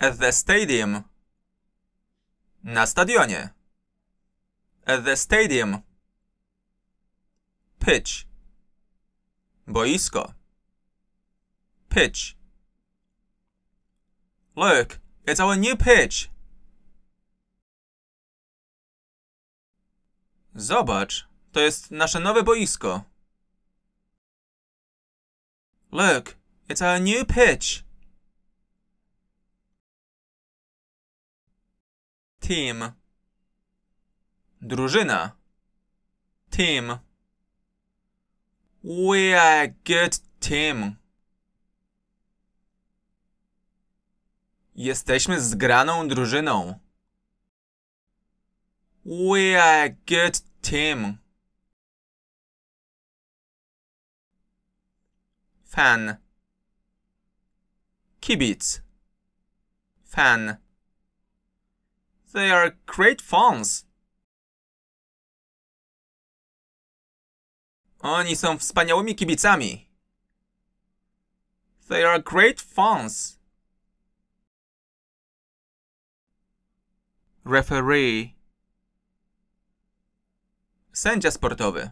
At the stadium. Na stadionie. At the stadium. Pitch. Boisko. Pitch. Look, it's our new pitch. Zobacz, to jest nasze nowe boisko. Look, it's our new pitch. Team. Drużyna. Team. We are a good team. Jesteśmy zgraną drużyną. We are a good team. Fan. Kibic. Fan. They are great fans. Oni są wspaniałymi kibicami. They are great fans. Referee. Sędzia sportowy.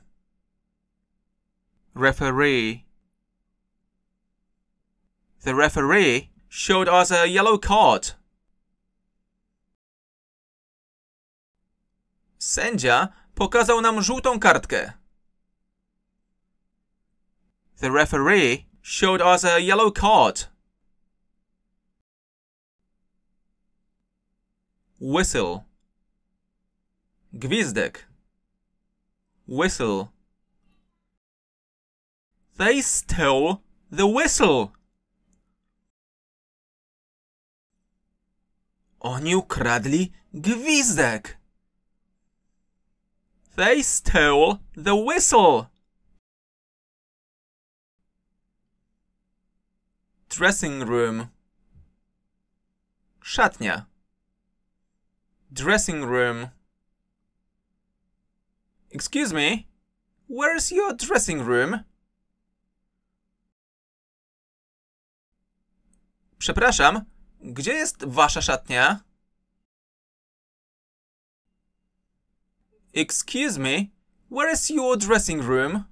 Referee. The referee showed us a yellow card. Sędzia pokazał nam żółtą kartkę. The referee showed us a yellow card. Whistle. Gwizdek. Whistle. They stole the whistle. Oni ukradli gwizdek. They stole the whistle. Dressing room. Szatnia. Dressing room. Excuse me, where's your dressing room? Przepraszam, gdzie jest wasza szatnia? Excuse me, where is your dressing room?